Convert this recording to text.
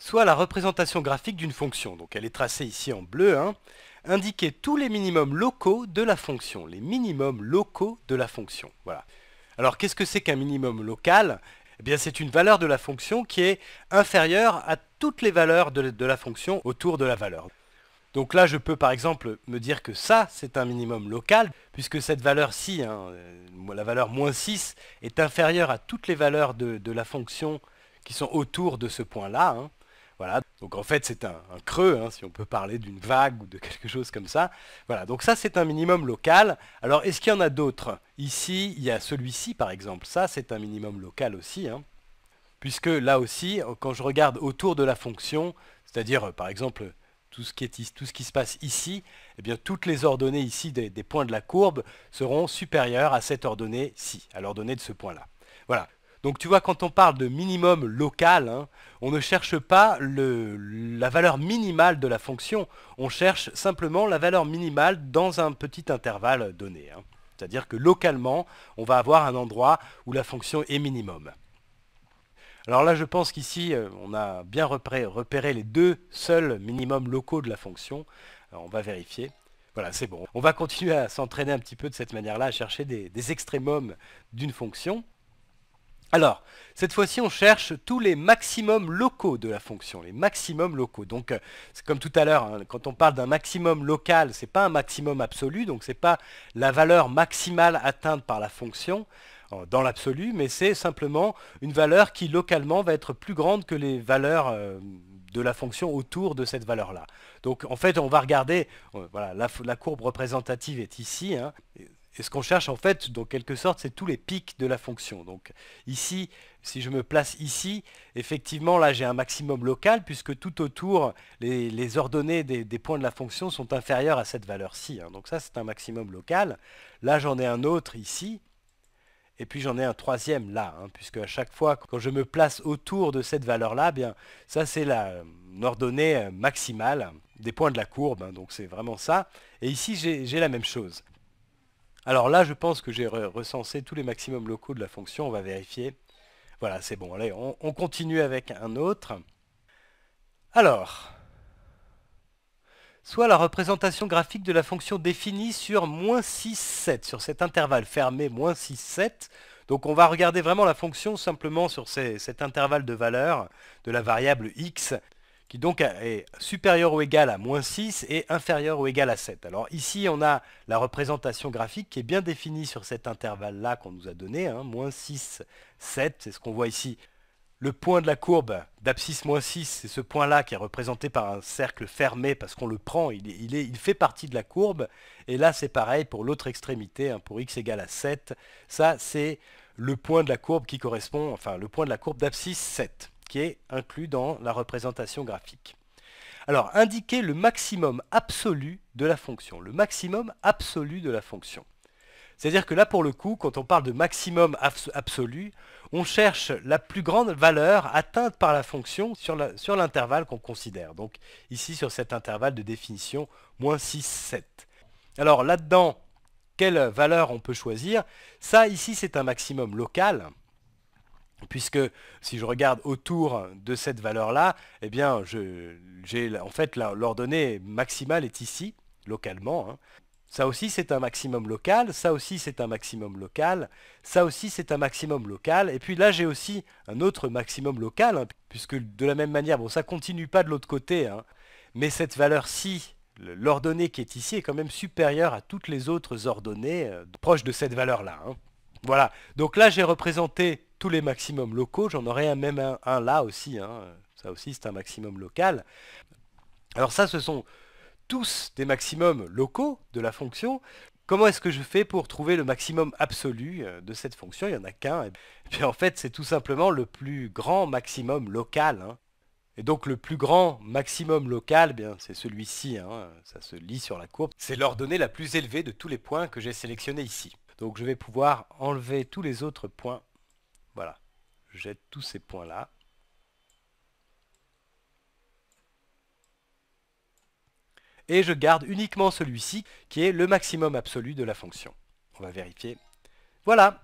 soit la représentation graphique d'une fonction, donc elle est tracée ici en bleu, hein. indiquer tous les minimums locaux de la fonction, les minimums locaux de la fonction. Voilà. Alors qu'est-ce que c'est qu'un minimum local eh bien, c'est une valeur de la fonction qui est inférieure à toutes les valeurs de, la fonction autour de la valeur. Donc là, je peux par exemple me dire que ça, c'est un minimum local, puisque cette valeur-ci, hein, euh, la valeur moins 6, est inférieure à toutes les valeurs de, la fonction qui sont autour de ce point-là. Hein. Donc en fait, c'est un, creux, hein, si on peut parler d'une vague ou de quelque chose comme ça. Voilà, donc ça, c'est un minimum local. Alors, est-ce qu'il y en a d'autres Ici, il y a celui-ci, par exemple. Ça, c'est un minimum local aussi. Hein. puisque là aussi, quand je regarde autour de la fonction, c'est-à-dire, euh, par exemple, tout ce, qui se passe ici, eh bien, toutes les ordonnées ici des, des points de la courbe seront supérieures à cette ordonnée-ci, à l'ordonnée de ce point-là. Voilà, donc tu vois, quand on parle de minimum local, hein, on ne cherche pas la valeur minimale de la fonction, on cherche simplement la valeur minimale dans un petit intervalle donné. Hein. C'est-à-dire que localement, on va avoir un endroit où la fonction est minimum. Alors là, je pense qu'ici, euh, on a bien repéré, les deux seuls minimums locaux de la fonction. on va vérifier. Voilà, c'est bon. On va continuer à s'entraîner un petit peu de cette manière-là, à chercher des, des extrémums d'une fonction. Alors, cette fois-ci, on cherche tous les maximums locaux de la fonction, les maximums locaux. Donc, euh, c'est comme tout à l'heure, hein, quand on parle d'un maximum local, ce n'est pas un maximum absolu, donc ce n'est pas la valeur maximale atteinte par la fonction dans l'absolu, mais c'est simplement une valeur qui localement va être plus grande que les valeurs euh, de la fonction autour de cette valeur-là. Donc en fait, on va regarder, euh, voilà, la, la, courbe représentative est ici, hein, et ce qu'on cherche en fait, dans quelque sorte, c'est tous les pics de la fonction. Donc ici, si je me place ici, effectivement là j'ai un maximum local puisque tout autour, les, ordonnées des, points de la fonction sont inférieures à cette valeur-ci. Hein. Donc ça c'est un maximum local. Là j'en ai un autre ici. Et puis j'en ai un troisième là, hein, puisque à chaque fois quand je me place autour de cette valeur-là, eh bien ça c'est l'ordonnée euh, euh, maximale des points de la courbe, hein. donc c'est vraiment ça. Et ici j'ai la même chose. Alors là, je pense que j'ai recensé tous les maximums locaux de la fonction. On va vérifier. Voilà, c'est bon. Allez, on, continue avec un autre. Alors, soit la représentation graphique de la fonction définie sur moins 6, 7, sur cet intervalle fermé moins 6, 7. Donc on va regarder vraiment la fonction simplement sur cet intervalle de valeur de la variable x qui donc est supérieur ou égal à moins 6 et inférieur ou égal à 7. Alors ici, on a la représentation graphique qui est bien définie sur cet intervalle-là qu'on nous a donné, hein. moins 6, 7, c'est ce qu'on voit ici. Le point de la courbe d'abscisse moins 6, c'est ce point-là qui est représenté par un cercle fermé parce qu'on le prend, il, fait partie de la courbe. Et là, c'est pareil pour l'autre extrémité, hein, pour x égale à 7. Ça, c'est le point de la courbe qui correspond, enfin le point de la courbe d'abscisse 7 qui est inclus dans la représentation graphique. Alors, indiquer le maximum absolu de la fonction. Le maximum absolu de la fonction. C'est-à-dire que là, pour le coup, quand on parle de maximum absolu, on cherche la plus grande valeur atteinte par la fonction sur l'intervalle qu'on considère. Donc ici, sur cet intervalle de définition, moins 6, 7. Alors là-dedans, quelle valeur on peut choisir Ça, ici, c'est un maximum local puisque si je regarde autour de cette valeur-là, eh bien, j'ai en fait l'ordonnée maximale est ici, localement. Hein. Ça aussi c'est un maximum local, ça aussi c'est un maximum local, ça aussi c'est un maximum local, et puis là j'ai aussi un autre maximum local, hein, puisque de la même manière, bon ça continue pas de l'autre côté, hein, mais cette valeur-ci, l'ordonnée qui est ici est quand même supérieure à toutes les autres ordonnées euh, proches de cette valeur-là. Voilà, donc là j'ai représenté tous les maximums locaux. J'en aurais un, même un, là aussi. Hein. Ça aussi, c'est un maximum local. Alors ça, ce sont tous des maximums locaux de la fonction. Comment est-ce que je fais pour trouver le maximum absolu euh, de cette fonction Il n'y en a qu'un. Et en fait, c'est tout simplement le plus grand maximum local. Hein. Et donc le plus grand maximum local, eh bien c'est celui-ci, hein. ça se lit sur la courbe. C'est l'ordonnée la plus élevée de tous les points que j'ai sélectionnés ici. Donc je vais pouvoir enlever tous les autres points voilà, jette tous ces points-là. Et je garde uniquement celui-ci, qui est le maximum absolu de la fonction. On va vérifier. Voilà,